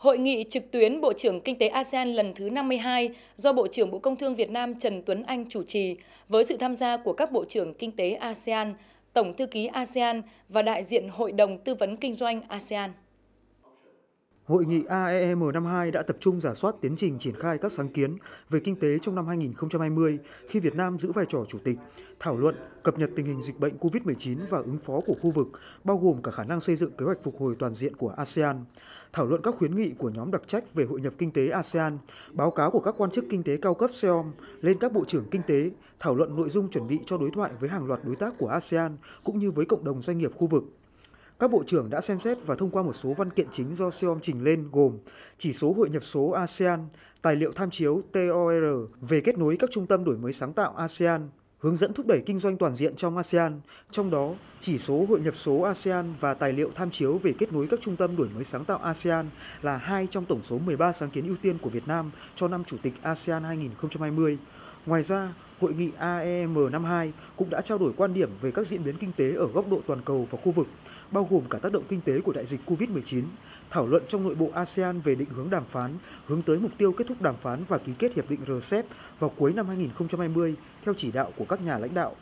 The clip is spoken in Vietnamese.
Hội nghị trực tuyến Bộ trưởng Kinh tế ASEAN lần thứ 52 do Bộ trưởng Bộ Công Thương Việt Nam Trần Tuấn Anh chủ trì với sự tham gia của các Bộ trưởng Kinh tế ASEAN, Tổng Thư ký ASEAN và đại diện Hội đồng Tư vấn Kinh doanh ASEAN. Hội nghị AEM năm 2 đã tập trung giả soát tiến trình triển khai các sáng kiến về kinh tế trong năm 2020 khi Việt Nam giữ vai trò chủ tịch, thảo luận, cập nhật tình hình dịch bệnh COVID-19 và ứng phó của khu vực, bao gồm cả khả năng xây dựng kế hoạch phục hồi toàn diện của ASEAN, thảo luận các khuyến nghị của nhóm đặc trách về hội nhập kinh tế ASEAN, báo cáo của các quan chức kinh tế cao cấp SEOM lên các bộ trưởng kinh tế, thảo luận nội dung chuẩn bị cho đối thoại với hàng loạt đối tác của ASEAN cũng như với cộng đồng doanh nghiệp khu vực. Các bộ trưởng đã xem xét và thông qua một số văn kiện chính do SEOM trình lên gồm chỉ số hội nhập số ASEAN, tài liệu tham chiếu TOR về kết nối các trung tâm đổi mới sáng tạo ASEAN, hướng dẫn thúc đẩy kinh doanh toàn diện trong ASEAN, trong đó chỉ số hội nhập số ASEAN và tài liệu tham chiếu về kết nối các trung tâm đổi mới sáng tạo ASEAN là hai trong tổng số 13 sáng kiến ưu tiên của Việt Nam cho năm Chủ tịch ASEAN 2020. Ngoài ra, hội nghị AEM52 cũng đã trao đổi quan điểm về các diễn biến kinh tế ở góc độ toàn cầu và khu vực, bao gồm cả tác động kinh tế của đại dịch COVID-19, thảo luận trong nội bộ ASEAN về định hướng đàm phán hướng tới mục tiêu kết thúc đàm phán và ký kết hiệp định RCEP vào cuối năm 2020 theo chỉ đạo của các nhà lãnh đạo.